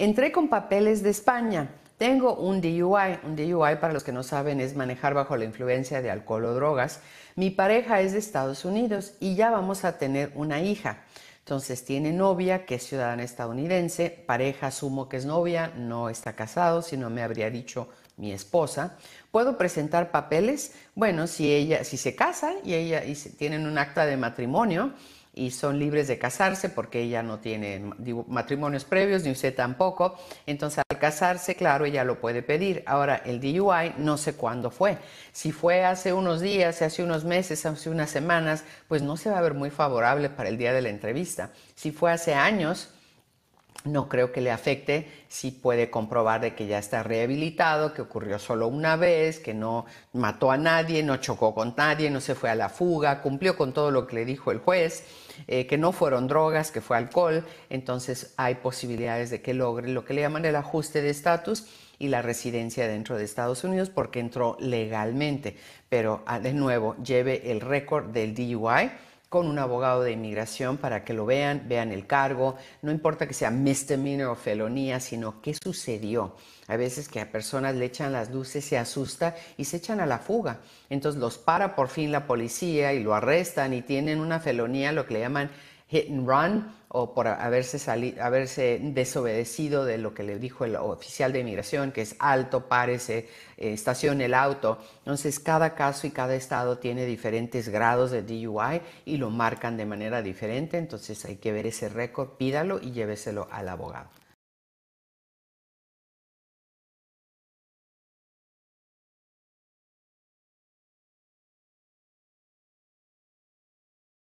Entré con papeles de España. Tengo un DUI. Un DUI, para los que no saben, es manejar bajo la influencia de alcohol o drogas. Mi pareja es de Estados Unidos y ya vamos a tener una hija. Entonces tiene novia que es ciudadana estadounidense, pareja asumo que es novia, no está casado, si no me habría dicho mi esposa. ¿Puedo presentar papeles? Bueno, si ella, si se casa y ella y tienen un acta de matrimonio, y son libres de casarse porque ella no tiene matrimonios previos, ni usted tampoco. Entonces, al casarse, claro, ella lo puede pedir. Ahora, el DUI no sé cuándo fue. Si fue hace unos días, hace unos meses, hace unas semanas, pues no se va a ver muy favorable para el día de la entrevista. Si fue hace años, no creo que le afecte si puede comprobar de que ya está rehabilitado, que ocurrió solo una vez, que no mató a nadie, no chocó con nadie, no se fue a la fuga, cumplió con todo lo que le dijo el juez, eh, que no fueron drogas, que fue alcohol. Entonces hay posibilidades de que logre lo que le llaman el ajuste de estatus y la residencia dentro de Estados Unidos porque entró legalmente. Pero ah, de nuevo, lleve el récord del DUI con un abogado de inmigración para que lo vean, vean el cargo, no importa que sea misdemeanor o felonía, sino qué sucedió. Hay veces que a personas le echan las luces, se asusta y se echan a la fuga. Entonces los para por fin la policía y lo arrestan y tienen una felonía, lo que le llaman hit and run o por haberse, desobedecido de lo que le dijo el oficial de inmigración, que es alto, párese, eh, estación el auto. Entonces, cada caso y cada estado tiene diferentes grados de DUI y lo marcan de manera diferente. Entonces, hay que ver ese récord, pídalo y lléveselo al abogado.